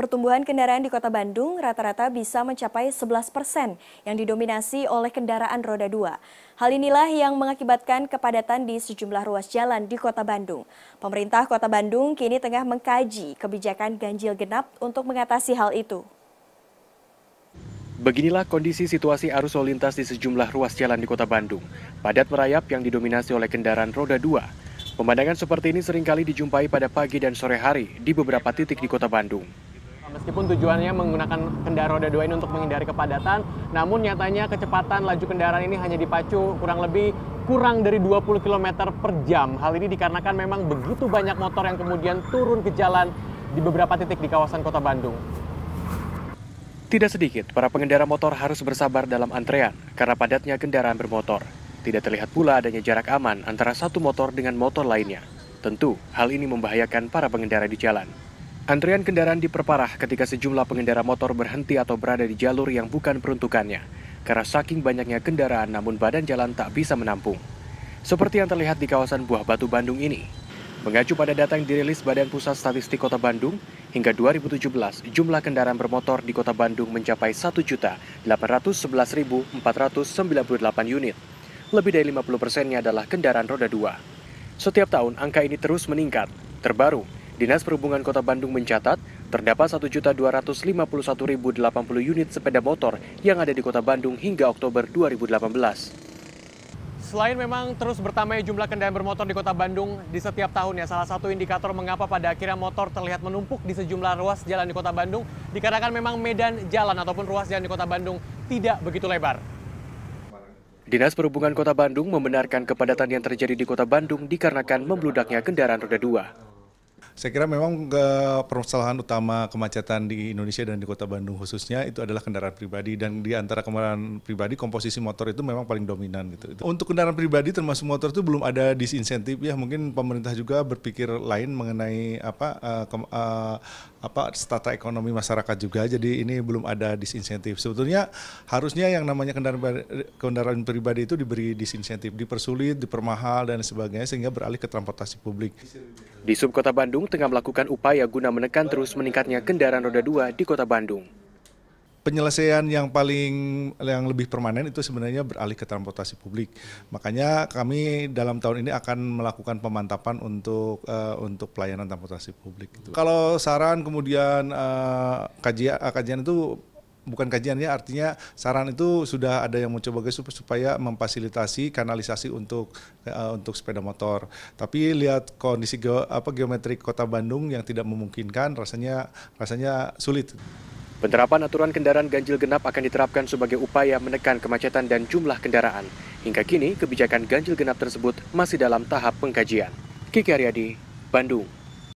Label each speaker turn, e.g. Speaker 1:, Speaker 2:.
Speaker 1: Pertumbuhan kendaraan di kota Bandung rata-rata bisa mencapai 11 persen yang didominasi oleh kendaraan roda dua. Hal inilah yang mengakibatkan kepadatan di sejumlah ruas jalan di kota Bandung. Pemerintah kota Bandung kini tengah mengkaji kebijakan ganjil genap untuk mengatasi hal itu.
Speaker 2: Beginilah kondisi situasi arus lalu lintas di sejumlah ruas jalan di kota Bandung, padat merayap yang didominasi oleh kendaraan roda dua. Pemandangan seperti ini seringkali dijumpai pada pagi dan sore hari di beberapa titik di kota Bandung. Meskipun tujuannya menggunakan kendaraan roda dua ini untuk menghindari kepadatan, namun nyatanya kecepatan laju kendaraan ini hanya dipacu kurang lebih kurang dari 20 km per jam. Hal ini dikarenakan memang begitu banyak motor yang kemudian turun ke jalan di beberapa titik di kawasan kota Bandung. Tidak sedikit, para pengendara motor harus bersabar dalam antrean karena padatnya kendaraan bermotor. Tidak terlihat pula adanya jarak aman antara satu motor dengan motor lainnya. Tentu, hal ini membahayakan para pengendara di jalan. Antrian kendaraan diperparah ketika sejumlah pengendara motor berhenti atau berada di jalur yang bukan peruntukannya karena saking banyaknya kendaraan namun badan jalan tak bisa menampung. Seperti yang terlihat di kawasan Buah Batu Bandung ini. Mengacu pada data yang dirilis Badan Pusat Statistik Kota Bandung, hingga 2017 jumlah kendaraan bermotor di Kota Bandung mencapai 1.811.498 unit. Lebih dari 50 persennya adalah kendaraan roda 2. Setiap tahun angka ini terus meningkat. Terbaru, Dinas Perhubungan Kota Bandung mencatat, terdapat 1.251.080 unit sepeda motor yang ada di Kota Bandung hingga Oktober 2018. Selain memang terus bertambahnya jumlah kendaraan bermotor di kota Bandung di setiap tahunnya, salah satu indikator mengapa pada akhirnya motor terlihat menumpuk di sejumlah ruas jalan di kota Bandung, dikarenakan memang medan jalan ataupun ruas jalan di kota Bandung tidak begitu lebar. Dinas Perhubungan Kota Bandung membenarkan kepadatan yang terjadi di kota Bandung dikarenakan membludaknya kendaraan roda dua.
Speaker 1: Saya kira memang ke eh, permasalahan utama kemacetan di Indonesia dan di Kota Bandung khususnya itu adalah kendaraan pribadi dan di antara kendaraan pribadi komposisi motor itu memang paling dominan gitu. Untuk kendaraan pribadi termasuk motor itu belum ada disinsentif ya mungkin pemerintah juga berpikir lain mengenai apa uh, eh, ke, uh, eh, apa stata ekonomi masyarakat juga. Jadi ini belum ada disinsentif. Sebetulnya harusnya yang namanya kendaraan kendaraan pribadi itu diberi disinsentif, dipersulit, dipermahal dan sebagainya sehingga beralih ke transportasi publik.
Speaker 2: Di subkota Bandung tengah melakukan upaya guna menekan terus meningkatnya kendaraan roda dua di kota Bandung.
Speaker 1: Penyelesaian yang paling yang lebih permanen itu sebenarnya beralih ke transportasi publik. Makanya kami dalam tahun ini akan melakukan pemantapan untuk uh, untuk pelayanan transportasi publik. Gitu. Kalau saran kemudian uh, eh, kajian eh, kajian itu bukan kajian ya, artinya saran itu sudah ada yang mencoba guys supaya memfasilitasi kanalisasi untuk uh, untuk sepeda motor. Tapi lihat kondisi ge, apa geometri kota Bandung yang tidak memungkinkan rasanya rasanya sulit.
Speaker 2: Penerapan aturan kendaraan ganjil genap akan diterapkan sebagai upaya menekan kemacetan dan jumlah kendaraan. Hingga kini kebijakan ganjil genap tersebut masih dalam tahap pengkajian. Kiki Aryadi, Bandung.